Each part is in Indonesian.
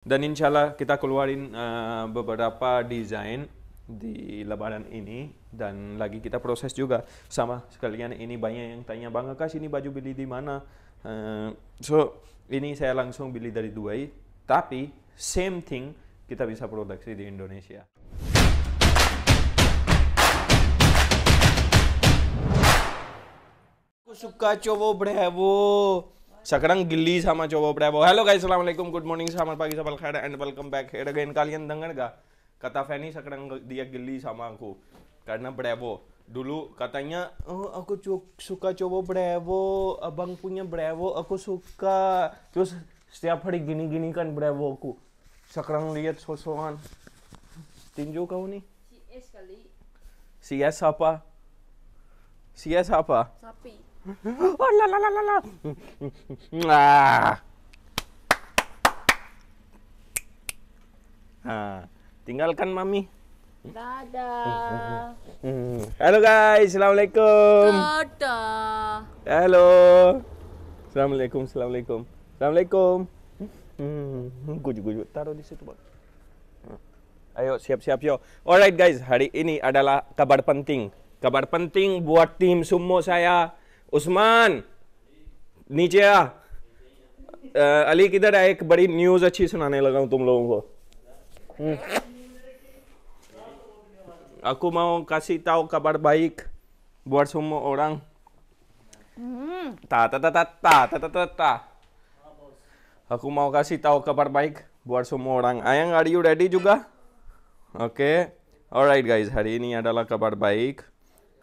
Dan insya Allah kita keluarin uh, beberapa desain di lebaran ini dan lagi kita proses juga sama sekalian ini banyak yang tanya bang Akash ini baju beli di mana uh, so ini saya langsung beli dari Dubai tapi same thing kita bisa produksi di Indonesia aku suka cowok brevo sekarang gili sama coba berapa halo guys assalamualaikum good morning selamat pagi sahabat khair and welcome back here again kalian dengar gak kata Fanny sekarang dia gili sama aku karena brevo dulu katanya oh, aku suka coba brevo abang punya brevo aku suka terus setiap hari gini gini kan brevo aku sekarang lihat sosokan tinju kau nih si es kali si es apa si es apa sapi Oh la la la la la. Ah. Nah, tinggalkan mami. Dadah. Halo guys, assalamualaikum. Dadah. Halo. Assalamualaikum, assalamualaikum, assalamualaikum. Hmm, gujuk gujuk taruh di situ bang. Ayo siap-siap yo. Alright guys, hari ini adalah kabar penting. Kabar penting buat tim semua saya Usman नीचे आ अली किधर है एक बड़ी न्यूज़ अच्छी सुनाने लगा हूँ तुम aku mau kasih tau kabar baik buat semua orang. Ta ta ta ta ta ta ta ta. Aku mau kasih tau kabar baik buat semua orang. Ayang, are you ready juga? Oke. Alright guys, hari ini adalah kabar baik.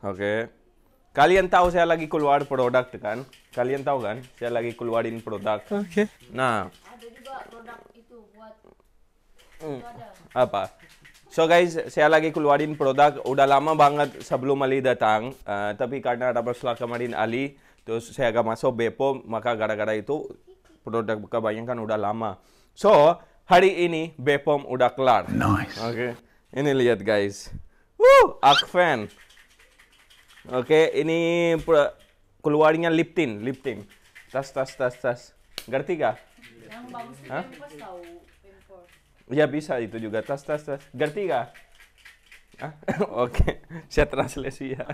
Oke kalian tahu saya lagi keluar produk kan kalian tahu kan saya lagi keluarin produk oke okay. nah ada juga produk itu buat hmm. apa so guys saya lagi keluarin produk udah lama banget sebelum Ali datang uh, tapi karena ada masalah kemarin Ali terus saya agak masuk Bepo maka gara-gara itu produk kebanyakan udah lama so hari ini Bepom udah kelar nice oke okay. ini lihat guys Woo, Akfen. Oke, ini keluarnya liptin, liptin. Tas, tas, tas, tas. Ngerti gak? Yang bagus Hah? itu Ya bisa itu juga. Tas, tas, tas. Ngerti gak? Ah, oke. Saya translasi ya.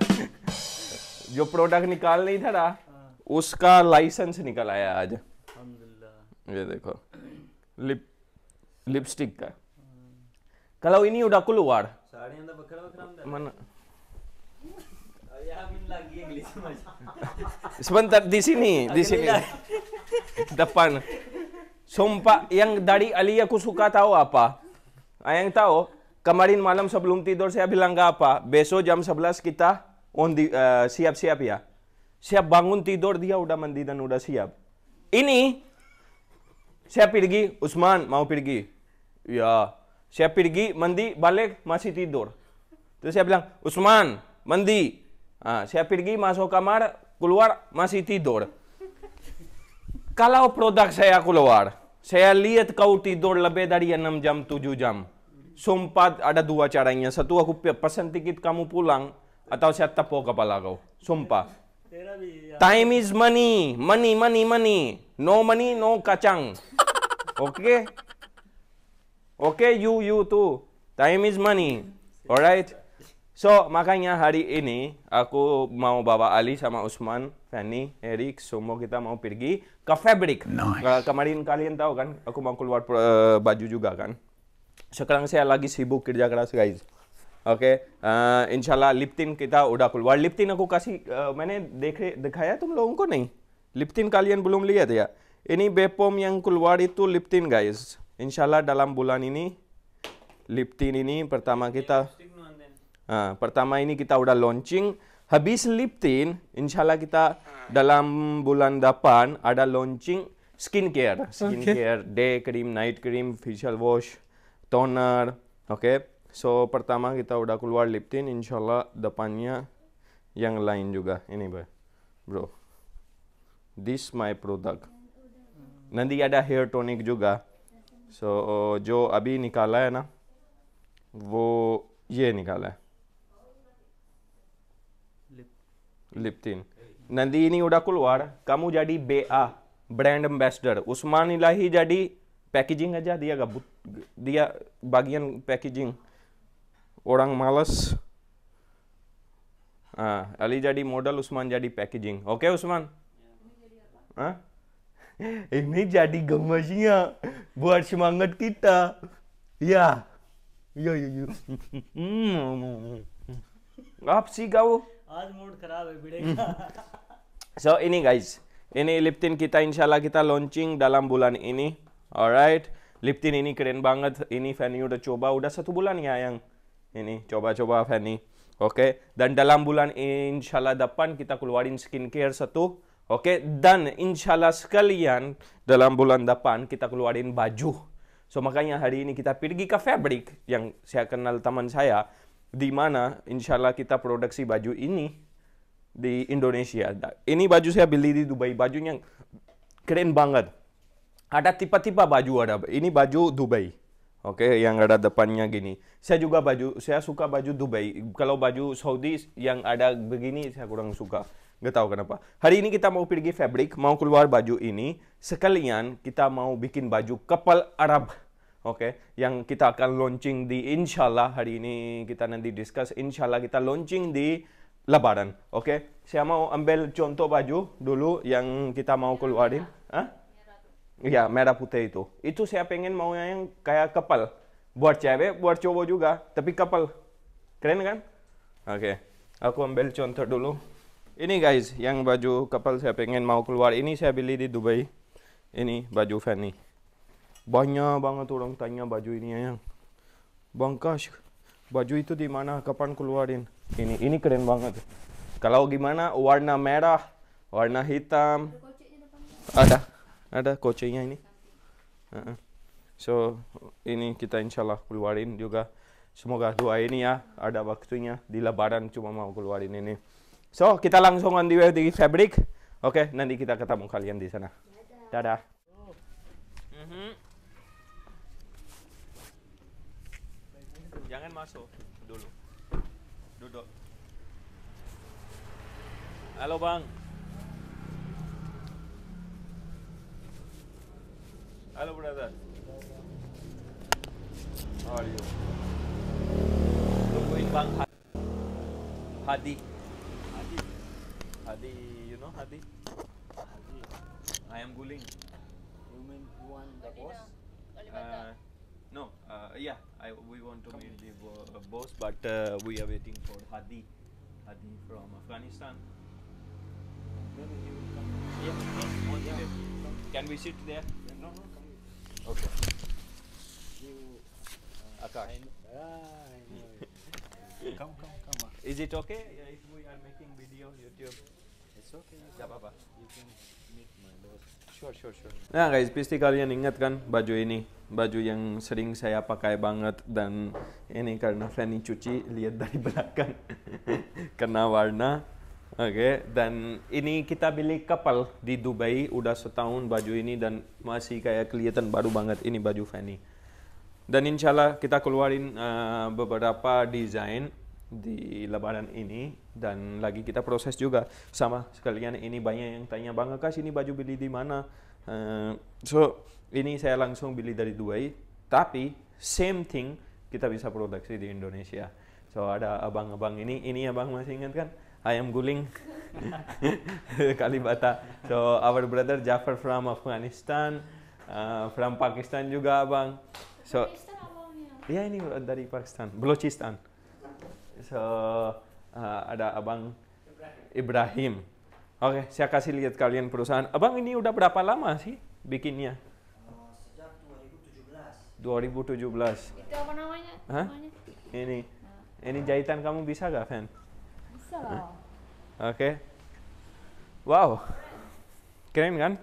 Jo produk nikal nih tha da, ah. uska license nikal aaya aja. Alhamdulillah. Ye gitu dekho. Lip lipstick ka. Kalau ini udah keluar. Saariyan da bakar bakhra am Mana? Sebentar di sini, di sini. Depan. Sumpah yang dari Ali aku suka tahu apa? Ayang ah, tahu? Kemarin malam sebelum tidur saya bilang gak apa. Besok jam 11 kita on uh, eh, siap-siap ya. Siap bangun tidur dia udah mandi dan udah siap. Ini saya pergi, Usman mau pergi. Ya, saya pergi mandi balik masih tidur. Terus saya bilang, Usman, mandi. Ah, saya pergi masuk kamar, keluar masih tidur. Kalau produk saya keluar, saya lihat kau tidur lebih dari 6 jam, 7 jam. Sumpah ada dua caranya. Satu aku pesan tiket kamu pulang, atau saya tepuk kepala kau. Sumpah. Time is money, money, money, money. No money, no kacang. Oke? Okay? Oke, okay, you, you too. Time is money. Alright? So, makanya hari ini aku mau bawa Ali sama Usman, Fanny, Erik, semua kita mau pergi ke Fabric. Nice. Kemarin kalian tahu kan, aku mau keluar uh, baju juga kan. Sekarang saya lagi sibuk kerja keras guys. Oke, okay. uh, eh, Allah liptin kita udah keluar. Liptin aku kasih uh, mana देखे दिखाया तुम लोगों को नहीं Liptin kalian belum lihat ya. Ini Bepom yang keluar itu Liptin guys. Insya Allah dalam bulan ini Liptin ini pertama kita pertama ini kita udah launching. Habis liptin, insya Allah kita dalam bulan depan ada launching skincare. Skincare, okay. day cream, night cream, facial wash, toner. Oke. Okay? So pertama kita udah keluar liptin, insya Allah depannya yang lain juga. Ini bro, bro. This my product. Nanti ada hair tonic juga. So jo abi nikala है ya, na wo ye nikala है Liptin. udah keluar, kamu jadi BA, brand ambassador. Usman Ilahi jadi packaging aja dia gabut. Dia bagian packaging. Orang malas. Ah, Ali jadi modal, Usman jadi packaging. Oke, okay, Usman? Ah? Ini jadi gemesnya buat semangat kita. Ya. Ya, ya, ya. Hmm. Apa sih kau? आज mood खराब है भिड़ेगा so ini guys ini Liptin kita insyaallah kita launching dalam bulan ini alright Liptin ini keren banget ini Fanny udah coba udah satu bulan ya yang ini coba-coba Fanny oke dan dalam bulan ini insyaallah depan kita keluarin skincare satu oke okay? dan insyaallah sekalian dalam bulan depan kita keluarin baju so makanya hari ini kita pergi ke fabric yang saya kenal teman saya di mana insya Allah kita produksi baju ini di Indonesia. Ini baju saya beli di Dubai, bajunya keren banget. Ada tipe-tipe baju ada. Ini baju Dubai. Oke, okay, yang ada depannya gini. Saya juga baju, saya suka baju Dubai. Kalau baju Saudi yang ada begini saya kurang suka. Gak tahu kenapa. Hari ini kita mau pergi fabric, mau keluar baju ini. Sekalian kita mau bikin baju kapal Arab. Oke, yang kita akan launching di insyaallah hari ini kita nanti discuss insyaallah kita launching di Lebaran. Oke, saya mau ambil contoh baju dulu yang kita mau keluarin. Hah? Ya, merah putih itu. Itu saya pengen mau yang kayak kapal. Buat cewek, buat cowok juga, tapi kapal. Keren kan? Oke. Aku ambil contoh dulu. Ini guys, yang baju kapal saya pengen mau keluar ini saya beli di Dubai. Ini baju Fanny banyak banget orang tanya baju ini yang bangkas baju itu di mana kapan keluarin ini ini keren banget kalau gimana warna merah warna hitam ada ada kocenya ini so ini kita insyaallah keluarin juga semoga doa ini ya ada waktunya di lebaran cuma mau keluarin ini so kita langsung on the way di fabric oke okay, nanti kita ketemu kalian di sana dadah masuk dulu. Duduk. Halo Bang. Halo brother. How are you? Tungguin Bang Hadi. Hadi. Hadi, you know Hadi? Hadi. I am Guling. You mean one the boss? Uh, Uh, yeah, I, we want to meet the uh, boss, but uh, we are waiting for Hadi, Hadi from Afghanistan. Can we sit there? no, no, Okay. Akash. come, come, come. Is it okay if we are making video YouTube? It's okay. Yeah, Baba. You can meet my boss. Sure, sure, Nah guys, pasti kalian ingat kan baju ini. Baju yang sering saya pakai banget dan ini karena Fanny cuci, lihat dari belakang. Kena warna. Oke, okay. dan ini kita beli kapal di Dubai, udah setahun baju ini dan masih kayak kelihatan baru banget ini baju Fanny. Dan insya Allah kita keluarin uh, beberapa desain di lebaran ini dan lagi kita proses juga sama sekalian ini banyak yang tanya Bang Akash ini baju beli di mana uh, so ini saya langsung beli dari Dubai tapi same thing kita bisa produksi di Indonesia so ada abang-abang ini ini abang masih ingat kan ayam guling Kalibata so our brother Jafar from Afghanistan uh, from Pakistan juga abang so Pakistan ya ini dari Pakistan Balochistan se, uh, ada Abang Ibrahim. Oke, okay, saya kasih lihat kalian perusahaan. Abang ini udah berapa lama sih bikinnya? Oh, sejak 2017. 2017. Itu apa namanya? Hah? Namanya? Ini. Nah. Ini jahitan kamu bisa gak, fen? Bisa lah. Oke. Okay. Wow. Keren kan?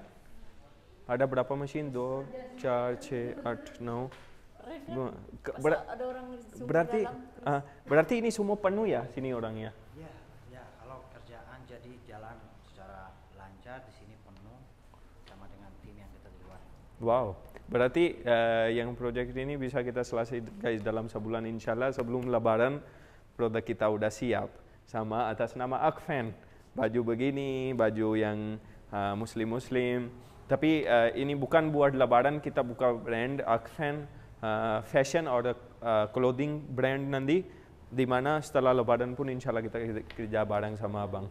Ada berapa mesin? 2, 4, 6, 8, 9, Gua, ke, ber, ada orang berarti dalam, uh, berarti ini semua penuh ya sini orangnya? Iya, ya kalau kerjaan jadi jalan secara lancar di sini penuh sama dengan tim yang kita di luar. Wow. Berarti uh, yang proyek ini bisa kita selesai guys dalam sebulan insya Allah sebelum lebaran produk kita udah siap sama atas nama akfan baju begini baju yang uh, eh, muslim muslim tapi uh, ini bukan buat lebaran kita buka brand akfan Uh, fashion or the uh, clothing brand nanti di mana setelah lebaran pun insya Allah kita kerja bareng sama abang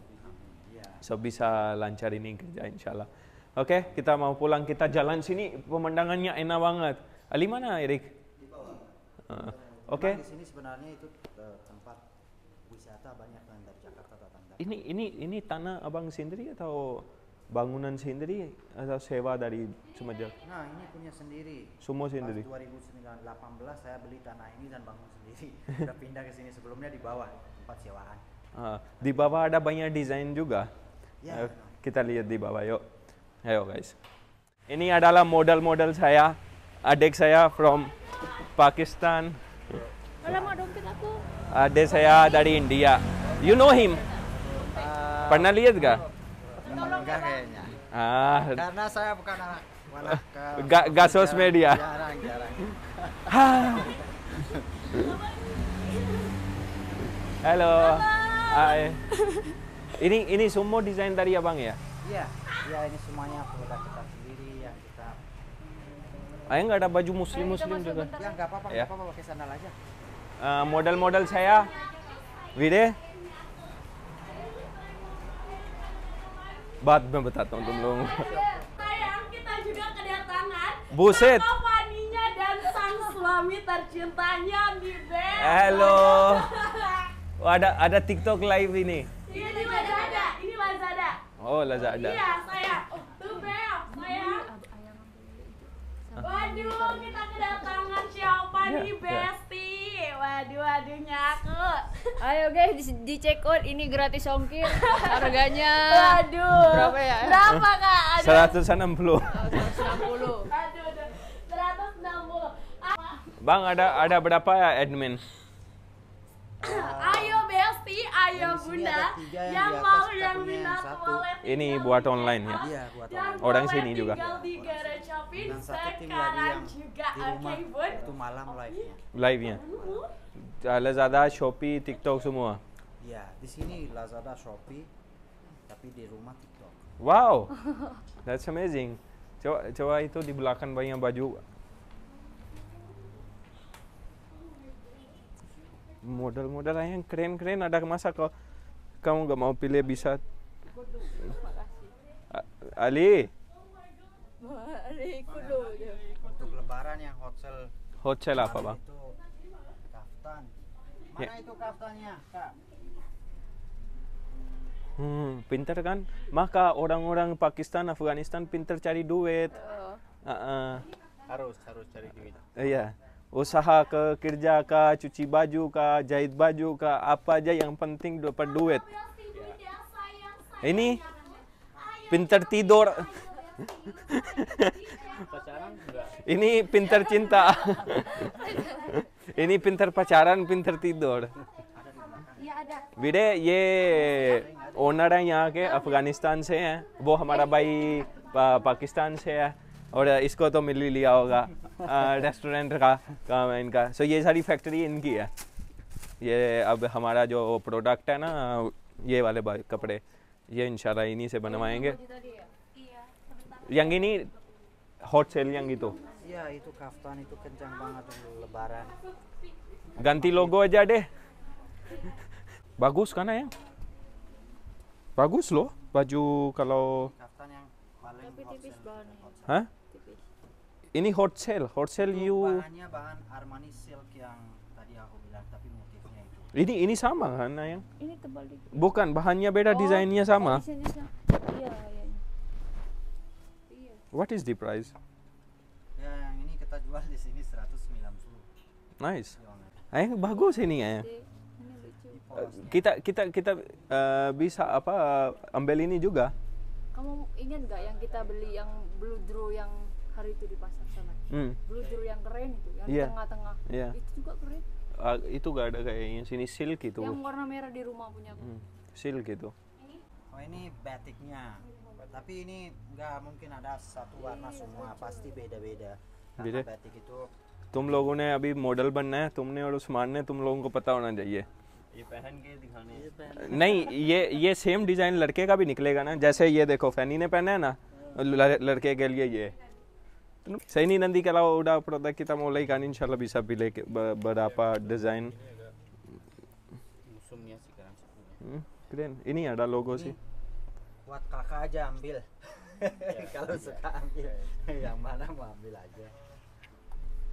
so bisa lancar ini kerja insya Allah. oke okay, kita mau pulang kita jalan sini pemandangannya enak banget Ali ah, mana Erik uh, oke okay. Eh, ini ini ini tanah abang sendiri atau bangunan sendiri atau sewa dari Sumajak? Nah ini punya sendiri. Semua sendiri. Pas 2018 saya beli tanah ini dan bangun sendiri. Sudah pindah ke sini sebelumnya di bawah tempat sewaan. Uh, di bawah ada banyak desain juga. Ya. Ayo, kita lihat di bawah yuk. Ayo guys. Ini adalah model-model saya, adik saya from Pakistan. Alamak dompet aku. Adik saya dari India. You know him? Uh, Pernah lihat gak? enggak ya, kayaknya. Ah. Karena saya bukan anak Gak, gak sos media. Jarang, jarang. Halo. Hai. Ini ini semua desain dari ya bang ya? Iya, iya ini semuanya produk kita sendiri yang kita. Ayah nggak ada baju muslim muslim juga. Ya nggak apa-apa, ya. apa-apa pakai sandal aja. Uh, model-model saya, Wide, Bat betat untuk belum. Sayang kita juga kedatangan. Buset. Papaninya dan sang suami tercintanya Mibel. Halo. Oh, ada ada TikTok live ini. Ini, ini Lazada, ini Lazada. Oh, Lazada. Iya, saya. Oh, tuh Bel, saya. Waduh, kita kedatangan siapa nih, iya, iya. Bes? aduh-aduhnya aku ayo guys di, di check out ini gratis ongkir harganya aduh berapa ya berapa kak aduh 160 puluh. 160 aduh 160 puluh, Bang ada ada berapa ya admin ayo Besti, ayo Bunda yang, yang mau yang minat wallet ini buat online ya, iya, buat online. orang sini juga tiga dan satu tim lagi juga. di rumah itu malam live -nya. live nya ah, Lazada Shopee TikTok semua ya di sini Lazada Shopee tapi di rumah TikTok wow that's amazing coba coba itu di belakang banyak baju model-model yang keren-keren ada masa kok kamu gak mau pilih bisa ah, Ali hari Untuk lebaran yang hotel. Hotel apa, Bang? Itu kaftan. Mana ya. itu kaftannya, Kak? Hmm, pinter kan? Maka orang-orang Pakistan, Afghanistan pinter cari duit. Uh. Uh -uh. Harus, harus cari duit. Iya. Uh, yeah. Usaha ke kerja ke cuci baju ke jahit baju ke apa aja yang penting dapat duit. Ya, Ini pinter tidur. ini pinter cinta ini pinter pacaran pinter tidur वीरे ये ओनर है यहाँ के अफगानिस्तान से हैं वो हमारा भाई पा, पाकिस्तान से है और इसको तो मिल ही लिया होगा रेस्टोरेंट का काम है इनका सो so, ये सारी फैक्ट्री इनकी है ये अब हमारा जो प्रोडक्ट है ना ये वाले कपड़े ये इंशाल्लाह इन्हीं से बनवाएंगे yang ini hot sale yang gitu? Iya itu kaftan itu kencang banget untuk lebaran. Ganti logo aja deh. Bagus kan ya? Bagus loh baju kalau. Kaftan yang paling Tapi tipis banget. Hah? Ini hot sale, hot sale itu you. Bahannya bahan Armani silk yang tadi aku bilang tapi motifnya itu. Ini ini sama kan yang? Ini tebal dikit. Bukan bahannya beda, oh, desainnya sama. Desainnya sama. Iya. What is the price? Ya yang ini kita jual di sini 190. Nice. Eh bagus ini ya. Kita kita kita uh, bisa apa uh, ambil ini juga. Kamu ingat nggak yang kita beli yang blue draw yang hari itu di pasar sana? Hmm. Blue draw yang keren itu, yang yeah. tengah-tengah. Yeah. Itu juga keren. Uh, itu gak ada kayaknya sini silk itu. Yang warna merah di rumah punya aku. Hmm. Silk itu. Oh ini batiknya. tapi ini nggak mungkin ada satu warna semua pasti beda-beda beda batik itu तुम लोगों ने अभी मॉडल बनना है तुमने और उस्मान ने तुम लोगों को पता होना चाहिए ये पहन के दिखाने ये नहीं ये ये सेम डिजाइन लड़के का भी निकलेगा ना जैसे ये देखो फैनी ने पहना है ना लड़के के लिए ये सैनी नंदी के अलावा उड़ा प्रोडक्ट की तम ओलाई कानी इंशाल्लाह भी सब भी लेके बड़ापा डिजाइन इन्हीं अड़ा लोगों से buat kakak aja ambil ya, kalau ya. suka ambil ya, yang mana mau ambil aja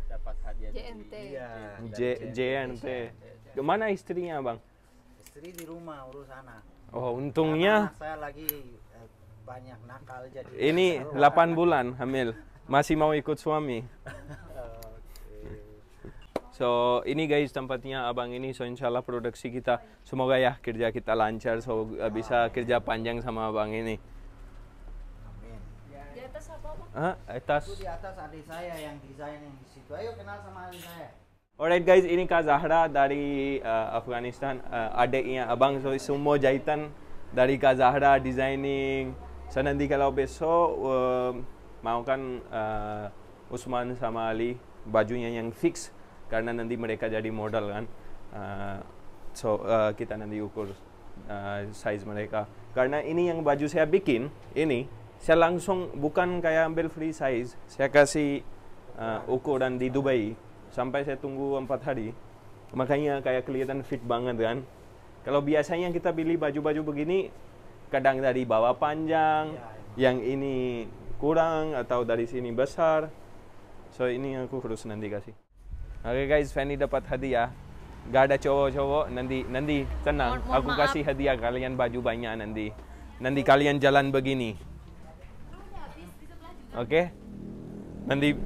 dapat hadiah JNT iya, J JNT kemana istrinya bang istri di rumah urus anak oh untungnya anak saya lagi eh, banyak nakal jadi ini 8 bulan hamil masih mau ikut suami So ini guys tempatnya abang ini so insyaallah produksi kita semoga ya kerja kita lancar so bisa kerja panjang sama abang ini. Amin. Di atas apa? Ah, atas. di atas adik saya yang desain yang di situ. Ayo kenal sama adik saya. Alright guys, ini Kak Zahra dari uh, Afghanistan, uh, adiknya abang so semua jahitan dari Kak Zahra designing. So nanti kalau besok uh, mau kan uh, Usman sama Ali bajunya yang fix karena nanti mereka jadi modal kan uh, so uh, kita nanti ukur uh, size mereka karena ini yang baju saya bikin ini saya langsung bukan kayak ambil free size saya kasih uh, ukuran di Dubai sampai saya tunggu empat hari makanya kayak kelihatan fit banget kan kalau biasanya kita beli baju-baju begini kadang dari bawah panjang ya, ya. yang ini kurang atau dari sini besar so ini aku harus nanti kasih Okay guys, Fanny dapat hadiah. ada cowok-cowok, nanti nanti tenang. Mohon, mohon Aku maaf. kasih hadiah kalian baju banyak nanti. Nanti kalian jalan begini. Oke? Okay? Nanti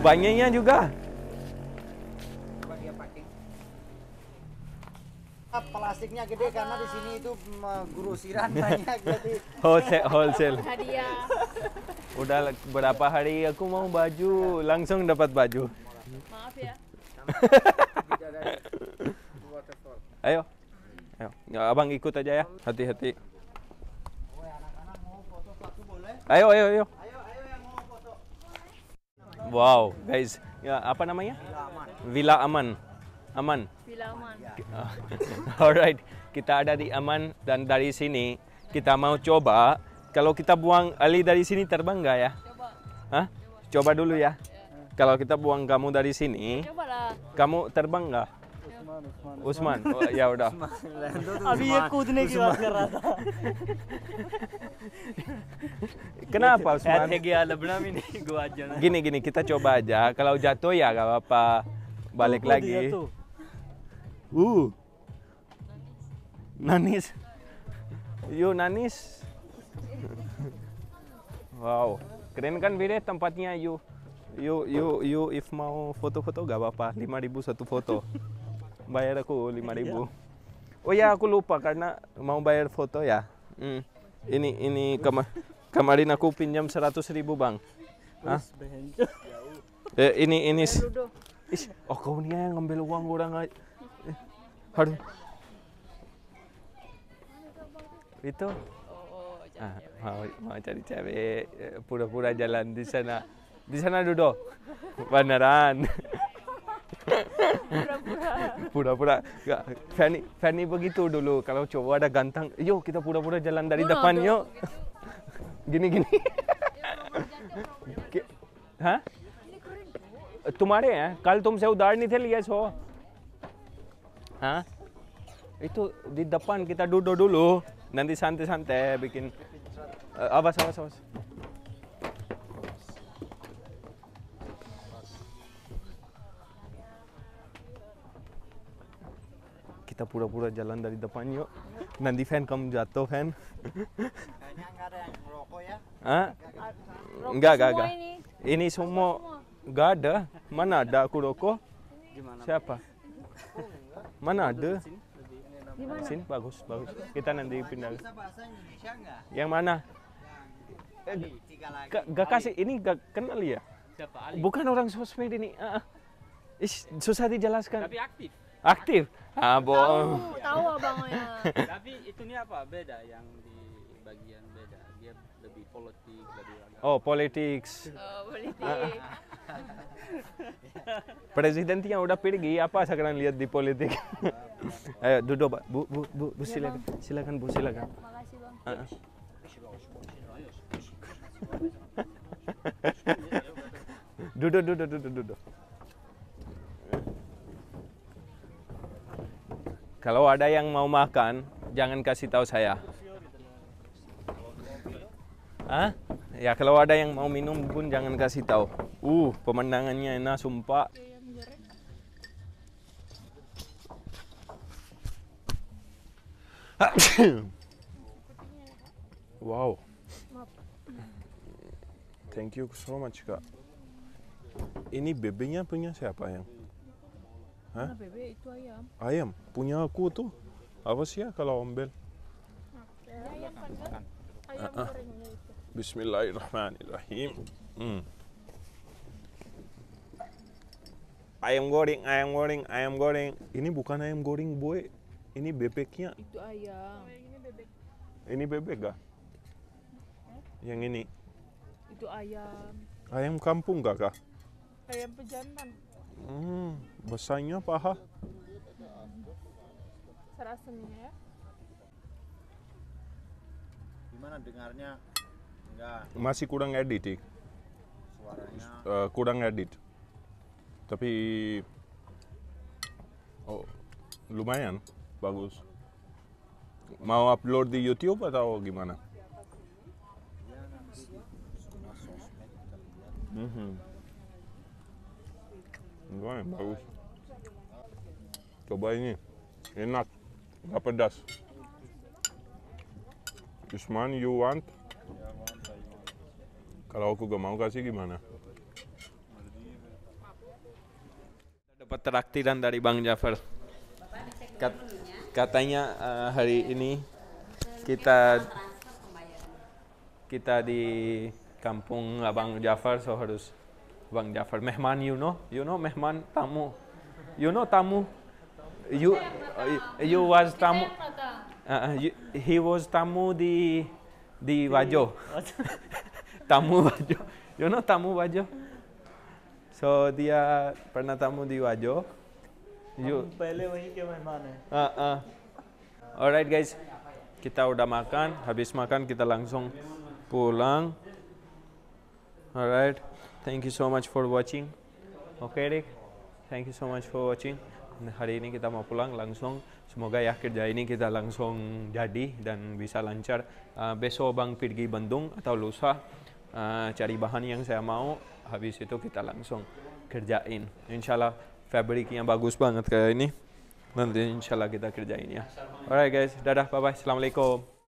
Banyaknya juga. plastiknya gede Apa? karena di sini itu mm, gurusiran banyak jadi wholesale wholesale hadiah udah berapa hari aku mau baju langsung dapat baju maaf ya ayo ayo ya, abang ikut aja ya hati-hati ayo ayo ayo wow guys ya, apa namanya villa aman, villa aman. Aman? Bila aman. Alright, kita ada di aman dan dari sini kita mau coba. Kalau kita buang Ali dari sini terbang nggak ya? Coba. Hah? Coba dulu ya. Kalau kita buang kamu dari sini, kamu terbang nggak? Usman, oh, ya udah. Abi ya udah. Abi Kenapa Usman? की बात कर रहा था. aja. Gini gini kita coba aja. Kalau jatuh ya gak apa-apa. Balik lagi. Uh. Nanis. Yo nanis. Wow. Keren kan Bire tempatnya you. You you you if mau foto-foto gak apa-apa. 5000 satu foto. Bayar aku 5000. Iya. Oh ya aku lupa karena mau bayar foto ya. Hmm. Ini ini kema kemarin aku pinjam 100.000 ribu bang. Hah? Eh, ini ini. Oh kau nih yang ngambil uang orang aja harus Itu. Oh, ah, mau, mau cari cewek eh, pura-pura jalan di sana. Di sana duduk. Beneran. pura-pura Fanny Fanny begitu dulu kalau cowok ada ganteng yuk kita pura-pura jalan dari oh, depan yuk gini gini hah? तुम्हारे हैं कल तुमसे उधार नहीं थे लिए so. Ha? Itu di depan kita duduk dulu. Nanti santai-santai bikin uh, awas awas awas. Kita pura-pura jalan dari depan yuk. Nanti fan kamu jatuh fan. Kayaknya enggak ya. Hah? Enggak, enggak, enggak. Ini, semua enggak ada. Mana ada aku rokok? Siapa? Mana ada? Di bagus, bagus. Kita nanti pindah. Yang mana? Yang, gak, kasih ini gak kenal ya? Bukan orang sosmed ini. Uh, ish, susah dijelaskan. Tapi aktif. Aktif? Ah, bohong. Tahu, tahu abang ya. Tapi itunya apa? Beda yang di bagian beda. Dia lebih politik, lebih agama. Oh, politics. Oh, politik. tiang udah pergi, apa sekarang lihat di politik? Ayo duduk, Pak. Bu, bu, bu, bu silakan. Silakan, Bu, silakan. Makasih, Bang. Ah, ah. duduk, duduk, duduk, duduk. Kalau ada yang mau makan, jangan kasih tahu saya. Hah? Ya kalau ada yang mau minum pun jangan kasih tahu. Uh, pemandangannya enak sumpah. wow. Thank you so much kak. Ini bebeknya punya siapa yang? Hah? Nah, Bebek itu ayam. Ayam punya aku tuh. Apa sih ya kalau ambil? Ayam, ah, ah. Bismillahirrahmanirrahim. Hmm. ayam goreng, ayam goreng, ayam goreng. Ini bukan ayam goreng, boy. Ini bebeknya. Itu ayam. Oh, ini bebek. Ini bebek gak? Hmm? Yang ini. Itu ayam. Ayam kampung gak kak? Ayam pejantan. Hmm, besarnya paha. Serasanya ya. Gimana dengarnya? Enggak. Masih kurang edit, Suaranya. Uh, kurang edit tapi oh, lumayan bagus mau upload di YouTube atau gimana mm -hmm. lumayan bagus coba ini enak gak pedas one you want kalau aku gak mau kasih gimana dapat traktiran dari Bang Jafar. Kat, katanya uh, hari ini kita kita di kampung Bang Jafar so harus Bang Jafar mehman you know you know mehman tamu you know tamu you eh, you was tamu uh, you, he was tamu di di Wajo tamu Wajo you know tamu Wajo सो दिया प्रणातामू दी आजो यू पहले वहीं के मेहमान हैं हाँ हाँ alright guys kita udah makan habis makan kita langsung pulang alright thank you so much for watching oke okay, Rick thank you so much for watching hari ini kita mau pulang langsung semoga ya kerja ini kita langsung jadi dan bisa lancar uh, besok bang pergi Bandung atau lusa uh, cari bahan yang saya mau habis itu kita langsung kerjain insya Allah fabric yang bagus banget kayak ini nanti insya Allah kita kerjain ya alright guys dadah bye bye assalamualaikum